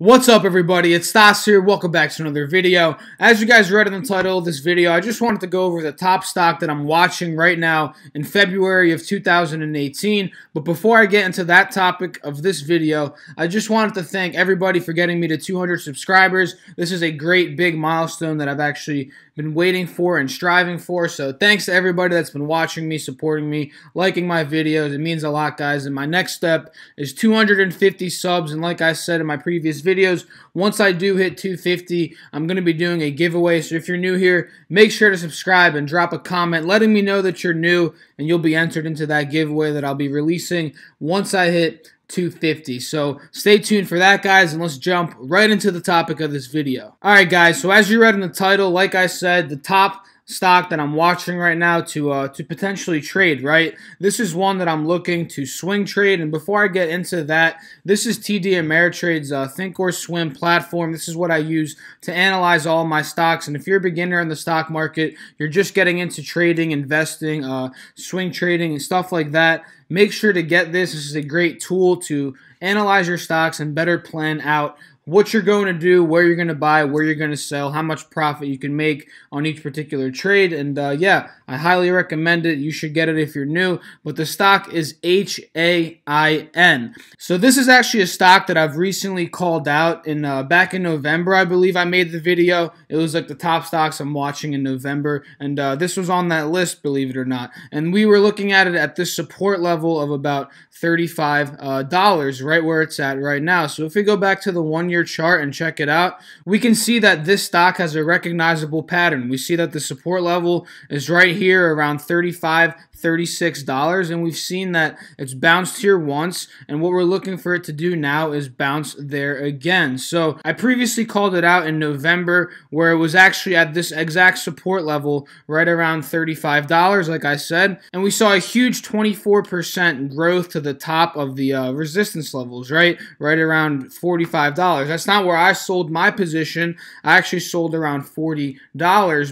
What's up everybody, it's Stas here, welcome back to another video. As you guys read in the title of this video, I just wanted to go over the top stock that I'm watching right now in February of 2018. But before I get into that topic of this video, I just wanted to thank everybody for getting me to 200 subscribers. This is a great big milestone that I've actually been waiting for and striving for. So thanks to everybody that's been watching me, supporting me, liking my videos. It means a lot guys. And my next step is 250 subs. And like I said in my previous video, videos. Once I do hit 250, I'm going to be doing a giveaway. So if you're new here, make sure to subscribe and drop a comment letting me know that you're new and you'll be entered into that giveaway that I'll be releasing once I hit 250. So stay tuned for that, guys, and let's jump right into the topic of this video. All right, guys, so as you read in the title, like I said, the top stock that I'm watching right now to uh, to potentially trade. Right, this is one that I'm looking to swing trade. And before I get into that, this is TD Ameritrade's uh, Think or Swim platform. This is what I use to analyze all my stocks. And if you're a beginner in the stock market, you're just getting into trading, investing, uh, swing trading, and stuff like that. Make sure to get this. This is a great tool to analyze your stocks and better plan out what you're going to do, where you're going to buy, where you're going to sell, how much profit you can make on each particular trade. And uh, yeah, I highly recommend it. You should get it if you're new. But the stock is HAIN. So this is actually a stock that I've recently called out in uh, back in November, I believe I made the video. It was like the top stocks I'm watching in November. And uh, this was on that list, believe it or not. And we were looking at it at this support level of about $35, uh, right where it's at right now. So if we go back to the one year your chart and check it out, we can see that this stock has a recognizable pattern. We see that the support level is right here around 35 $36 and we've seen that it's bounced here once and what we're looking for it to do now is bounce there again. So I previously called it out in November where it was actually at this exact support level right around $35 like I said and we saw a huge 24% growth to the top of the uh, resistance levels right right around $45 that's not where I sold my position. I actually sold around $40,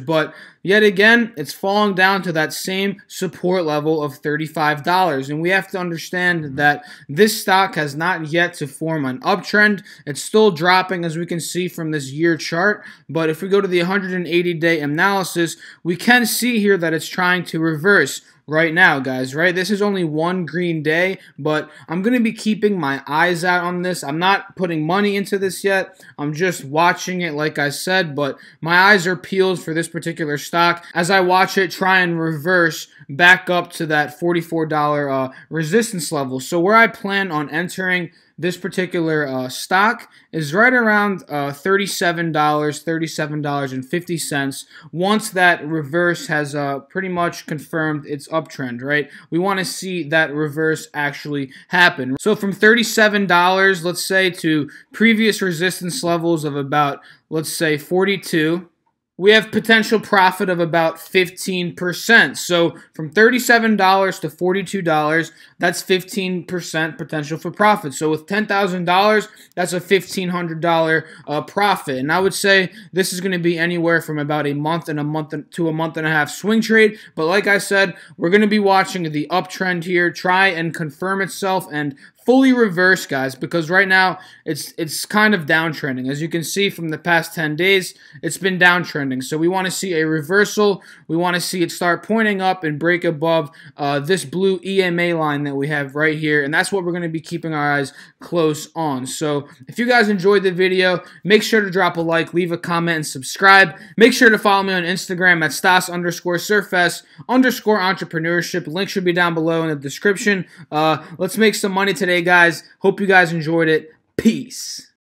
but Yet again, it's falling down to that same support level of $35. And we have to understand that this stock has not yet to form an uptrend. It's still dropping as we can see from this year chart. But if we go to the 180 day analysis, we can see here that it's trying to reverse right now, guys, right? This is only one green day, but I'm going to be keeping my eyes out on this. I'm not putting money into this yet. I'm just watching it, like I said, but my eyes are peeled for this particular stock stock as I watch it try and reverse back up to that $44 uh, resistance level. So where I plan on entering this particular uh, stock is right around uh, $37, $37.50 once that reverse has uh, pretty much confirmed its uptrend, right? We want to see that reverse actually happen. So from $37, let's say, to previous resistance levels of about, let's say, 42 we have potential profit of about 15%. So from $37 to $42, that's 15% potential for profit. So with $10,000, that's a $1,500 uh, profit. And I would say this is going to be anywhere from about a month and a month to a month and a half swing trade. But like I said, we're going to be watching the uptrend here, try and confirm itself and fully reversed, guys, because right now it's it's kind of downtrending. As you can see from the past 10 days, it's been downtrending. So we want to see a reversal. We want to see it start pointing up and break above uh, this blue EMA line that we have right here. And that's what we're going to be keeping our eyes close on. So if you guys enjoyed the video, make sure to drop a like, leave a comment, and subscribe. Make sure to follow me on Instagram at Stas underscore Surfest underscore entrepreneurship. Link should be down below in the description. Uh, let's make some money today today, guys. Hope you guys enjoyed it. Peace.